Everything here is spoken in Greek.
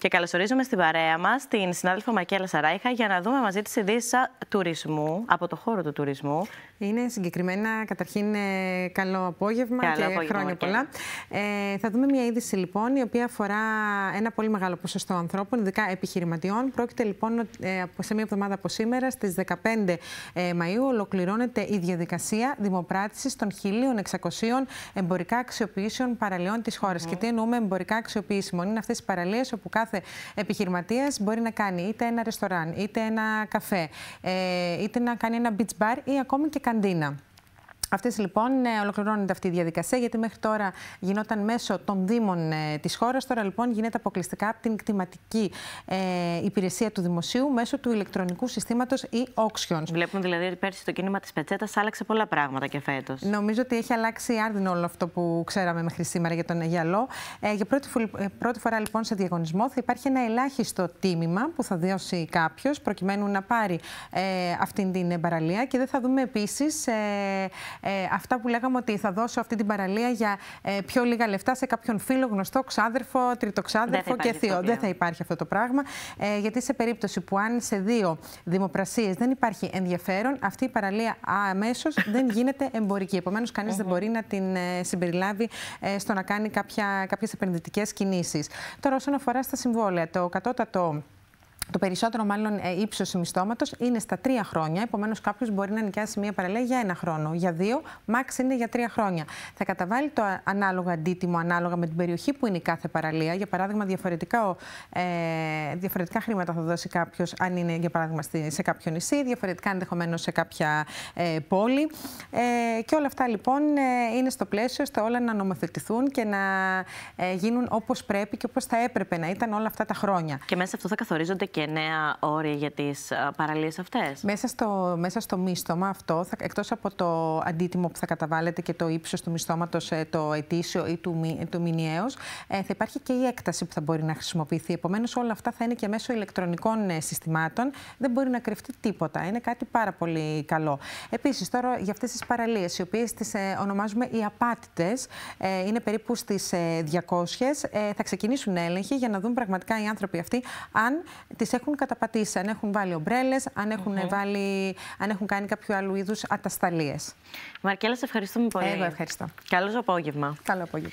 Και καλωσορίζουμε στην παρέα μας την συνάδελφο Μακέλα Σαράιχα για να δούμε μαζί της ειδήσεις τουρισμού, από το χώρο του τουρισμού. Είναι συγκεκριμένα, καταρχήν, ε, καλό απόγευμα και απόγευμα, χρόνια πολλά. Ε, θα δούμε μια είδηση λοιπόν, η οποία αφορά ένα πολύ μεγάλο ποσοστό ανθρώπων, ειδικά επιχειρηματιών. Πρόκειται λοιπόν ε, σε μια εβδομάδα από σήμερα, στις 15 Μαου, ολοκληρώνεται η διαδικασία δημοπράτησης των 1.600 εμπορικά αξιοποιήσεων παραλίων της χώρας. Mm. Και τι εννοούμε εμπορικά αξιοποιήσιμων, είναι αυτές οι παραλίες όπου κάθε κάθε επιχειρηματίας μπορεί να κάνει είτε ένα ρεστοράν, είτε ένα καφέ, ε, είτε να κάνει ένα beach bar ή ακόμη και καντίνα. Αυτές λοιπόν ε, ολοκληρώνεται αυτή η διαδικασία, γιατί μέχρι τώρα γινόταν μέσω των Δήμων ε, της χώρας. Τώρα λοιπόν γίνεται αποκλειστικά από την κτηματική ε, υπηρεσία του Δημοσίου μέσω του ηλεκτρονικού συστήματος ή auctions. Βλέπουμε δηλαδή ότι πέρσι το κίνημα της πετσέτας άλλαξε πολλά πράγματα και φέτος. Νομίζω ότι έχει αλλάξει άρδινο όλο αυτό που ξέραμε μέχρι σήμερα για τον Αγιαλό. Ε, για πρώτη, πρώτη φορά λοιπόν σε διαγωνισμό θα υπάρχει ένα ελάχιστο τίμημα που θα δώσει κάποιος προκειμένου να πάρει ε, αυτήν την παραλία και δεν θα δούμε επίσης. Ε, ε, αυτά που λέγαμε ότι θα δώσω αυτή την παραλία για ε, πιο λίγα λεφτά σε κάποιον φίλο, γνωστό, ξάδερφο, τριτοξάδερφο και θείο. Δεν θα υπάρχει αυτό το πράγμα. Ε, γιατί σε περίπτωση που αν σε δύο δημοπρασίες δεν υπάρχει ενδιαφέρον, αυτή η παραλία αμέσως δεν γίνεται εμπορική. Επομένως, κανείς δεν μπορεί να την ε, συμπεριλάβει στο να κάνει κάποιες επενδυτικές κινήσεις. Τώρα, όσον αφορά στα συμβόλαια, το κατώτατο το περισσότερο μάλλον ε, ύψος μισθώματο είναι στα τρία χρόνια. Επομένως, κάποιος μπορεί να νοικιάσει μία παραλία για ένα χρόνο, για δύο, μαξ είναι για τρία χρόνια. Θα καταβάλει το ανάλογο αντίτιμο ανάλογα με την περιοχή που είναι η κάθε παραλία. Για παράδειγμα, διαφορετικά, ε, διαφορετικά χρήματα θα δώσει κάποιος, αν είναι για παράδειγμα σε κάποιο νησί, διαφορετικά ενδεχομένως σε κάποια ε, πόλη. Ε, και όλα αυτά λοιπόν είναι στο πλαίσιο ώστε όλα να νομοθετηθούν και να γίνουν όπως πρέπει και όπως θα έπρεπε να ήταν όλα αυτά τα χρόνια. Και μέσα σε αυτό θα καθορίζονται και και νέα όρια για τις ε, παραλίες αυτές. Μέσα στο, μέσα στο μίστομα αυτό, εκτός από το αντίτιμο που θα καταβάλλεται και το ύψος του μισθώματος ε, το ετήσιο ή του, του μηνιαίος, ε, θα υπάρχει και η έκταση που θα μπορεί να χρησιμοποιηθεί. Επομένως, όλα αυτά θα είναι και μέσω ηλεκτρονικών συστημάτων. Δεν μπορεί να κρυφτεί τίποτα. Είναι κάτι πάρα πολύ καλό. Επίσης, τώρα για αυτές τις παραλίες, οι οποίες τις ονομάζουμε οι απάτητες, είναι περίπου στις 200, θα ξεκινήσουν έλεγχοι για να δουν πραγματικά οι άνθρωποι αυτοί αν τις έχουν καταπατήσει, αν έχουν βάλει ομπρέλες, αν, έχουν αν έχουν κάνει κάποιο άλλου είδους ατασταλίες. Μαρκέλα, σε ευχαριστούμε πολύ. Εγώ ευχαριστώ. Καλό απόγευμα. Καλό απόγευμα.